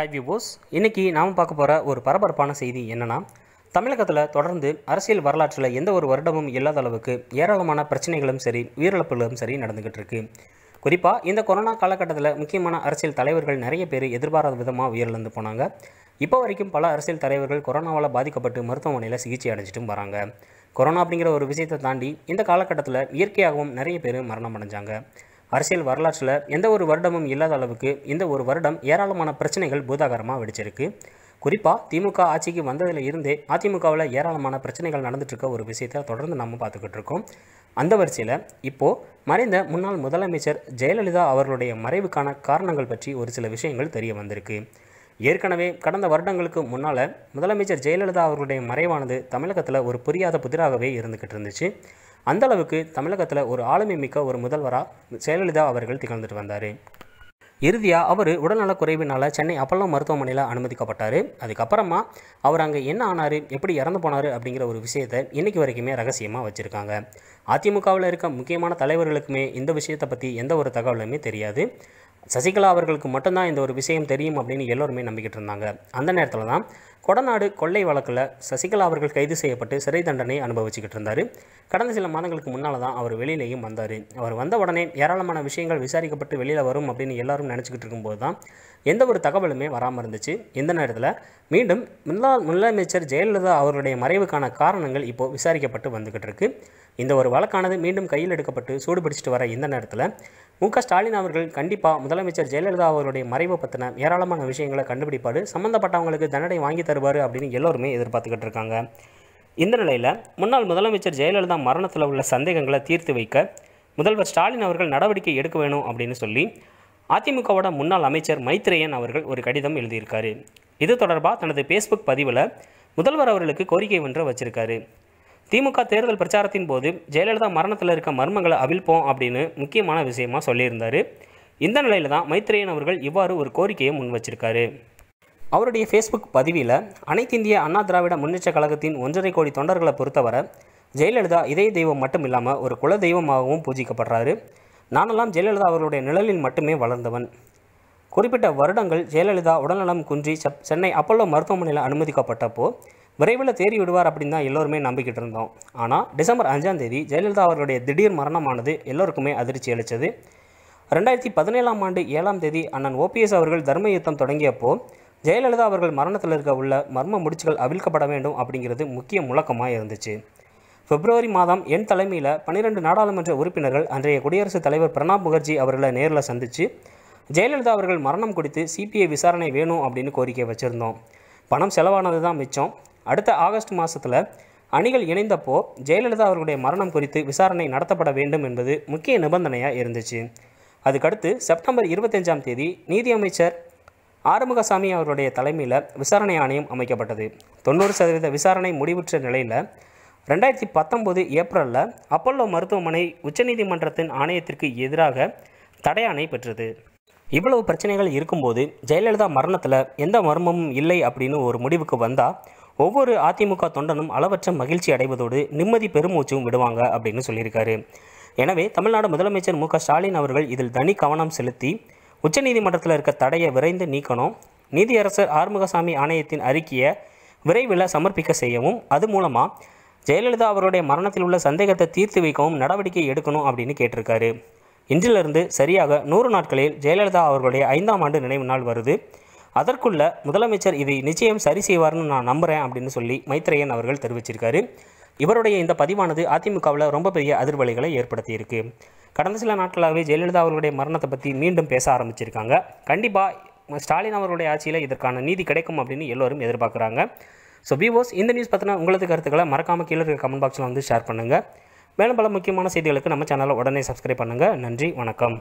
hi Bose இன்றைக்கி நாம் பார்க்க போகிற ஒரு பரபரப்பான செய்தி என்னென்னா தமிழகத்தில் தொடர்ந்து அரசியல் வரலாற்றில் எந்த ஒரு வருடமும் இல்லாத அளவுக்கு ஏராளமான பிரச்சனைகளும் சரி உயிரிழப்புகளும் சரி நடந்துக்கிட்டு இருக்கு குறிப்பாக இந்த கொரோனா காலகட்டத்தில் முக்கியமான அரசியல் தலைவர்கள் நிறைய பேர் எதிர்பாராத விதமாக உயிரிழந்து போனாங்க இப்போ வரைக்கும் பல அரசியல் தலைவர்கள் கொரோனாவால் பாதிக்கப்பட்டு மருத்துவமனையில் சிகிச்சை அடைஞ்சிட்டும் வராங்க கொரோனா அப்படிங்கிற ஒரு விஷயத்தை தாண்டி இந்த காலகட்டத்தில் இயற்கையாகவும் நிறைய பேர் மரணம் அடைஞ்சாங்க அரசியல் வரலாற்றில் எந்த ஒரு வருடமும் இல்லாத அளவுக்கு இந்த ஒரு வருடம் ஏராளமான பிரச்சனைகள் பூதாகரமாக வெடிச்சிருக்கு குறிப்பாக திமுக ஆட்சிக்கு வந்ததில் இருந்தே அதிமுகவில் ஏராளமான பிரச்சனைகள் நடந்துட்டுருக்க ஒரு விஷயத்தை தொடர்ந்து நம்ம பார்த்துக்கிட்டு இருக்கோம் அந்த வரிசையில் இப்போது மறைந்த முன்னாள் முதலமைச்சர் ஜெயலலிதா அவர்களுடைய மறைவுக்கான காரணங்கள் பற்றி ஒரு சில விஷயங்கள் தெரிய வந்திருக்கு ஏற்கனவே கடந்த வருடங்களுக்கு முன்னால் முதலமைச்சர் ஜெயலலிதா அவர்களுடைய மறைவானது தமிழகத்தில் ஒரு புரியாத புதிராகவே இருந்துக்கிட்டு இருந்துச்சு அந்த அளவுக்கு தமிழகத்தில் ஒரு ஆளுமை மிக்க ஒரு முதல்வராக ஜெயலலிதா அவர்கள் திகழ்ந்துட்டு வந்தார் இறுதியாக அவர் உடல்நலக் குறைவினால் சென்னை அப்பல்லோ மருத்துவமனையில் அனுமதிக்கப்பட்டார் அதுக்கப்புறமா அவர் அங்கே என்ன ஆனார் எப்படி இறந்து போனார் அப்படிங்கிற ஒரு விஷயத்தை இன்றைக்கி வரைக்குமே ரகசியமாக வச்சுருக்காங்க அதிமுகவில் இருக்க முக்கியமான தலைவர்களுக்குமே இந்த விஷயத்தை பற்றி எந்த ஒரு தகவலுமே தெரியாது சசிகலா அவர்களுக்கு மட்டும்தான் இந்த ஒரு விஷயம் தெரியும் அப்படின்னு எல்லோருமே நம்பிக்கிட்டு இருந்தாங்க அந்த நேரத்தில் தான் கொடநாடு கொள்ளை வழக்கில் சசிகலா அவர்கள் கைது செய்யப்பட்டு சிறை தண்டனை அனுபவிச்சுக்கிட்டு இருந்தார் கடந்த சில மாதங்களுக்கு முன்னால் தான் அவர் வெளியிலேயும் வந்தார் அவர் வந்த உடனே ஏராளமான விஷயங்கள் விசாரிக்கப்பட்டு வெளியில் வரும் அப்படின்னு எல்லாரும் நினச்சிக்கிட்டு இருக்கும்போது தான் எந்த ஒரு தகவலுமே வராமல் இருந்துச்சு இந்த நேரத்தில் மீண்டும் முன்னாள் முதலமைச்சர் ஜெயலலிதா அவருடைய மறைவுக்கான காரணங்கள் இப்போது விசாரிக்கப்பட்டு வந்துக்கிட்டு இருக்கு இந்த ஒரு வழக்கானது மீண்டும் கையில் எடுக்கப்பட்டு சூடுபிடிச்சிட்டு வர இந்த நேரத்தில் மு ஸ்டாலின் அவர்கள் கண்டிப்பாக முதல் முதலமைச்சர் ஜெயலலிதா அவருடைய மறைவு பற்றின ஏராளமான விஷயங்களை கண்டுபிடிப்பாரு சம்மந்தப்பட்டவங்களுக்கு தண்டனை வாங்கி தருவார் அப்படின்னு எல்லோருமே எதிர்பார்த்துக்கிட்டு இருக்காங்க இந்த நிலையில் முன்னாள் முதலமைச்சர் ஜெயலலிதா மரணத்தில் உள்ள சந்தேகங்களை தீர்த்து வைக்க முதல்வர் ஸ்டாலின் அவர்கள் நடவடிக்கை எடுக்க வேணும் அப்படின்னு சொல்லி அதிமுகவோட முன்னாள் அமைச்சர் மைத்ரேயன் அவர்கள் ஒரு கடிதம் எழுதியிருக்காரு இது தொடர்பாக தனது ஃபேஸ்புக் பதிவில் முதல்வர் அவர்களுக்கு கோரிக்கை ஒன்று வச்சிருக்காரு திமுக தேர்தல் பிரச்சாரத்தின் போது ஜெயலலிதா மரணத்தில் இருக்க மர்மங்களை அவிழ்ப்போம் அப்படின்னு முக்கியமான விஷயமா சொல்லியிருந்தார் இந்த நிலையில் தான் மைத்ரேயன் அவர்கள் இவ்வாறு ஒரு கோரிக்கையை முன் வச்சிருக்காரு அவருடைய ஃபேஸ்புக் பதிவில் இந்திய அண்ணா திராவிட முன்னேற்ற கழகத்தின் ஒன்றரை கோடி தொண்டர்களை பொறுத்தவரை ஜெயலலிதா இதய தெய்வம் மட்டும் இல்லாமல் ஒரு குல தெய்வமாகவும் பூஜிக்கப்படுறாரு நானெல்லாம் ஜெயலலிதா அவர்களுடைய நிழலில் மட்டுமே வளர்ந்தவன் குறிப்பிட்ட வருடங்கள் ஜெயலலிதா உடல்நலம் குன்றி சென்னை அப்பல்லோ மருத்துவமனையில் அனுமதிக்கப்பட்டப்போ விரைவில் தேறி விடுவார் அப்படின்னு தான் எல்லோருமே நம்பிக்கிட்டு இருந்தோம் ஆனால் டிசம்பர் அஞ்சாம் தேதி ஜெயலலிதா அவர்களுடைய திடீர் மரணமானது எல்லோருக்குமே அதிர்ச்சி அளித்தது ரெண்டாயிரத்தி பதினேழாம் ஆண்டு ஏழாம் தேதி அண்ணன் ஓபிஎஸ் அவர்கள் தர்ம யுத்தம் தொடங்கியப்போ ஜெயலலிதா அவர்கள் மரணத்தில் இருக்க உள்ள மர்ம முடிச்சுகள் அவிழ்க்கப்பட வேண்டும் அப்படிங்கிறது முக்கிய முழக்கமாக இருந்துச்சு பிப்ரவரி மாதம் என் தலைமையில் பன்னிரெண்டு நாடாளுமன்ற உறுப்பினர்கள் அன்றைய குடியரசுத் தலைவர் பிரணாப் முகர்ஜி அவர்களை நேரில் சந்தித்து ஜெயலலிதா அவர்கள் மரணம் குறித்து சிபிஐ விசாரணை வேணும் அப்படின்னு கோரிக்கை வச்சுருந்தோம் பணம் செலவானது தான் மிச்சம் அடுத்த ஆகஸ்ட் மாதத்தில் அணிகள் இணைந்தப்போ ஜெயலலிதா அவர்களுடைய மரணம் குறித்து விசாரணை நடத்தப்பட வேண்டும் என்பது முக்கிய நிபந்தனையாக இருந்துச்சு அதுக்கடுத்து செப்டம்பர் இருபத்தஞ்சாம் தேதி நீதி அமைச்சர் ஆறுமுகசாமி அவருடைய தலைமையில் விசாரணை ஆணையம் அமைக்கப்பட்டது தொண்ணூறு சதவீத விசாரணை முடிவுற்ற நிலையில் ரெண்டாயிரத்தி பத்தொம்போது ஏப்ரலில் அப்பல்லோ மருத்துவமனை உச்சநீதிமன்றத்தின் ஆணையத்திற்கு எதிராக தடையாணை பெற்றது இவ்வளவு பிரச்சனைகள் இருக்கும்போது ஜெயலலிதா மரணத்தில் எந்த மர்மமும் இல்லை அப்படின்னு ஒரு முடிவுக்கு வந்தால் ஒவ்வொரு அதிமுக தொண்டனும் அளவற்ற மகிழ்ச்சி அடைவதோடு நிம்மதி பெருமூச்சும் விடுவாங்க அப்படின்னு சொல்லியிருக்காரு எனவே தமிழ்நாடு முதலமைச்சர் மு ஸ்டாலின் அவர்கள் இதில் தனி கவனம் செலுத்தி உச்சநீதிமன்றத்தில் இருக்க தடையை விரைந்து நீக்கணும் நீதியரசர் ஆறுமுகசாமி ஆணையத்தின் அறிக்கையை விரைவில் சமர்ப்பிக்க செய்யவும் அது மூலமாக ஜெயலலிதா அவருடைய மரணத்தில் உள்ள சந்தேகத்தை தீர்த்து வைக்கவும் நடவடிக்கை எடுக்கணும் அப்படின்னு கேட்டிருக்காரு இன்றிலிருந்து சரியாக நூறு நாட்களில் ஜெயலலிதா அவர்களுடைய ஐந்தாம் ஆண்டு நினைவு நாள் வருது அதற்குள்ள முதலமைச்சர் இதை நிச்சயம் சரி செய்வார்னு நான் நம்புகிறேன் அப்படின்னு சொல்லி மைத்ரேயன் அவர்கள் தெரிவிச்சிருக்காரு இவருடைய இந்த பதிவானது அதிமுகவில் ரொம்ப பெரிய அதிர்வலைகளை ஏற்படுத்தியிருக்கு கடந்த சில நாட்களாகவே ஜெயலலிதா அவர்களுடைய மரணத்தை பற்றி மீண்டும் பேச ஆரம்பிச்சிருக்காங்க கண்டிப்பாக ஸ்டாலின் அவருடைய ஆட்சியில் இதற்கான நீதி கிடைக்கும் அப்படின்னு எல்லோரும் எதிர்பார்க்குறாங்க ஸோ விவோஸ் இந்த நியூஸ் பற்றின உங்களது கருத்துக்களை மறக்காமல் கீழே இருக்கிற கமெண்ட் பாக்ஸில் வந்து ஷேர் பண்ணுங்கள் மேலும் பல முக்கியமான செய்திகளுக்கு நம்ம சேனலை உடனே சப்ஸ்கிரைப் பண்ணுங்கள் நன்றி வணக்கம்